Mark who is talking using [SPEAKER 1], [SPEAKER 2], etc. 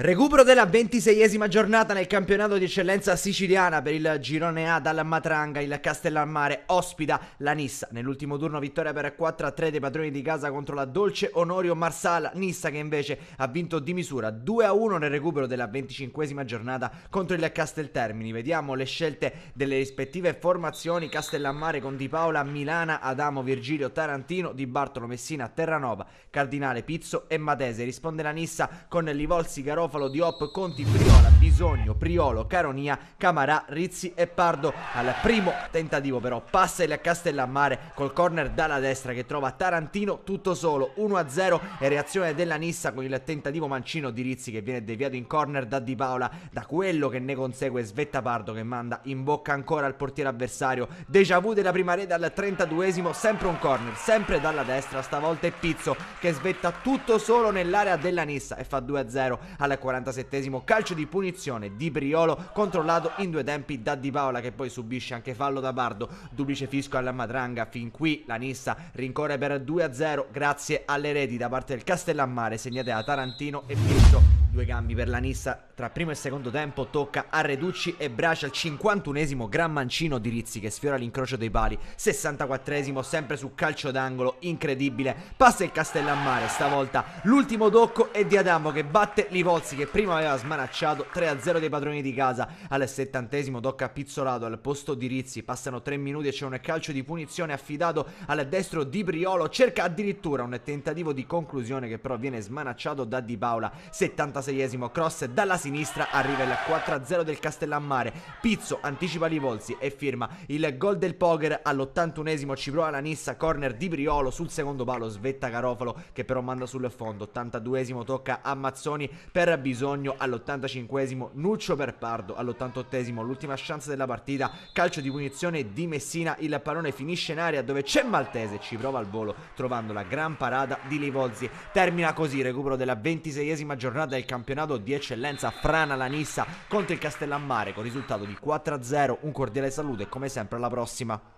[SPEAKER 1] Recupero della ventiseiesima giornata nel campionato di eccellenza siciliana per il girone A dalla Matranga, il Castellammare ospita la Nissa. Nell'ultimo turno vittoria per 4-3 dei padroni di casa contro la Dolce Onorio Marsala, Nissa che invece ha vinto di misura 2-1 nel recupero della venticinquesima giornata contro il Casteltermini. Vediamo le scelte delle rispettive formazioni Castellammare con Di Paola, Milana, Adamo, Virgilio, Tarantino, Di Bartolo, Messina, Terranova, Cardinale, Pizzo e Matese. Risponde la Nissa con Livolsi, Garoffi Garofalo, Diop, Conti, Priola, Bisogno, Priolo, Caronia, Camarà, Rizzi e Pardo. Al primo tentativo però passa il Castellammare col corner dalla destra che trova Tarantino tutto solo 1-0 e reazione della Nissa con il tentativo mancino di Rizzi che viene deviato in corner da Di Paola. Da quello che ne consegue Svetta Pardo che manda in bocca ancora al portiere avversario. Deja vu della prima rete al 32esimo, sempre un corner, sempre dalla destra, stavolta è Pizzo che svetta tutto solo nell'area della Nissa e fa 2-0 al 47 calcio di punizione di Briolo controllato in due tempi da Di Paola che poi subisce anche fallo da Bardo, duplice fisco alla Madranga, fin qui la Nissa rincorre per 2-0 grazie alle reti da parte del Castellammare segnate da Tarantino e Pietro Due cambi per la Nissa tra primo e secondo tempo, tocca a Reducci e Bracia al 51esimo gran mancino di Rizzi che sfiora l'incrocio dei pali, 64esimo sempre su calcio d'angolo, incredibile, passa il Castellammare, stavolta l'ultimo tocco è di Adamo che batte Livozzi che prima aveva smanacciato 3-0 dei padroni di casa, al 70esimo tocca a Pizzolato al posto di Rizzi, passano 3 minuti e c'è un calcio di punizione affidato al destro di Briolo, cerca addirittura un tentativo di conclusione che però viene smanacciato da Di Paola, 76 36esimo cross dalla sinistra arriva il 4-0 del Castellammare. Pizzo anticipa Livolzi e firma il gol del Poker all'81esimo ci prova la Nissa, corner di Briolo sul secondo palo svetta Garofalo che però manda sul fondo. 82esimo tocca a Mazzoni per Bisogno all'85esimo Nuccio per Pardo all'88esimo l'ultima chance della partita, calcio di punizione di Messina, il pallone finisce in area dove c'è Maltese, ci prova al volo trovando la gran parata di Livolzi. Termina così il recupero della 26esima giornata del campionato di eccellenza frana la Nissa contro il Castellammare con risultato di 4-0. Un cordiale saluto e come sempre alla prossima.